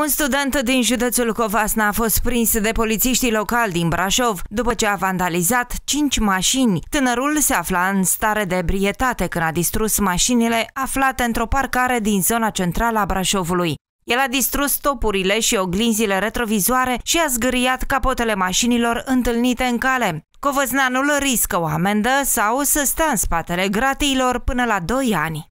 Un student din județul Covasna a fost prins de polițiștii locali din Brașov după ce a vandalizat cinci mașini. Tânărul se afla în stare de ebrietate când a distrus mașinile aflate într-o parcare din zona centrală a Brașovului. El a distrus topurile și oglinzile retrovizoare și a zgâriat capotele mașinilor întâlnite în cale. Covăznanul riscă o amendă sau să stea în spatele gratiilor până la 2 ani.